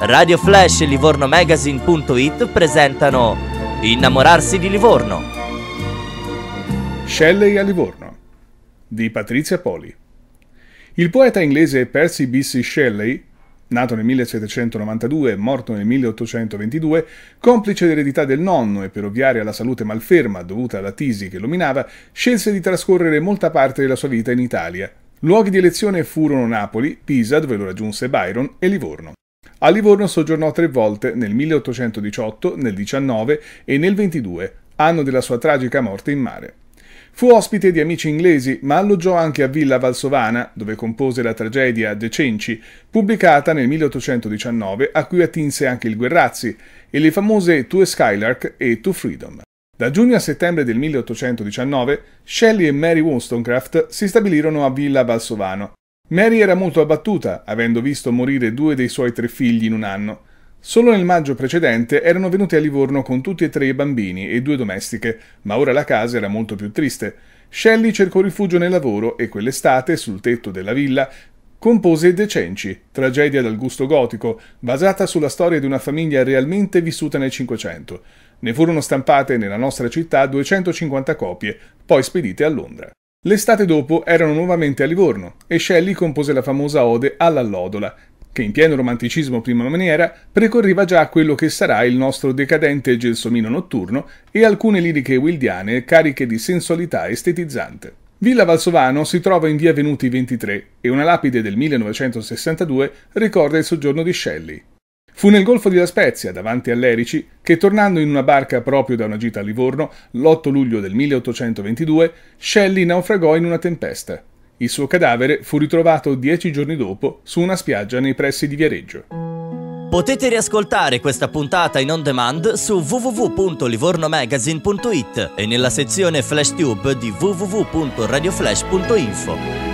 Radio Flash e Livorno Magazine.it presentano Innamorarsi di Livorno. Shelley a Livorno di Patrizia Poli. Il poeta inglese Percy B.C. Shelley, nato nel 1792 e morto nel 1822, complice l'eredità del nonno e per ovviare alla salute malferma dovuta alla tisi che lo minava, scelse di trascorrere molta parte della sua vita in Italia, Luoghi di elezione furono Napoli, Pisa, dove lo raggiunse Byron, e Livorno. A Livorno soggiornò tre volte nel 1818, nel 19 e nel 22, anno della sua tragica morte in mare. Fu ospite di amici inglesi, ma alloggiò anche a Villa Valsovana, dove compose la tragedia De Cenci, pubblicata nel 1819, a cui attinse anche il Guerrazzi, e le famose Two Skylark e Two Freedom. Da giugno a settembre del 1819 Shelley e Mary Wollstonecraft si stabilirono a Villa Valsovano. Mary era molto abbattuta, avendo visto morire due dei suoi tre figli in un anno. Solo nel maggio precedente erano venuti a Livorno con tutti e tre i bambini e due domestiche, ma ora la casa era molto più triste. Shelley cercò rifugio nel lavoro e quell'estate, sul tetto della villa, Compose De Cenci, tragedia dal gusto gotico, basata sulla storia di una famiglia realmente vissuta nel Cinquecento. Ne furono stampate nella nostra città 250 copie, poi spedite a Londra. L'estate dopo erano nuovamente a Livorno e Shelley compose la famosa ode all'allodola, che in pieno romanticismo prima maniera precorriva già quello che sarà il nostro decadente gelsomino notturno e alcune liriche wildiane cariche di sensualità estetizzante. Villa Valsovano si trova in via Venuti 23 e una lapide del 1962 ricorda il soggiorno di Shelley. Fu nel Golfo di La Spezia, davanti all'Erici, che tornando in una barca proprio da una gita a Livorno, l'8 luglio del 1822, Shelley naufragò in una tempesta. Il suo cadavere fu ritrovato dieci giorni dopo su una spiaggia nei pressi di Viareggio. Potete riascoltare questa puntata in on demand su www.livornomagazine.it e nella sezione FlashTube di www.radioflash.info.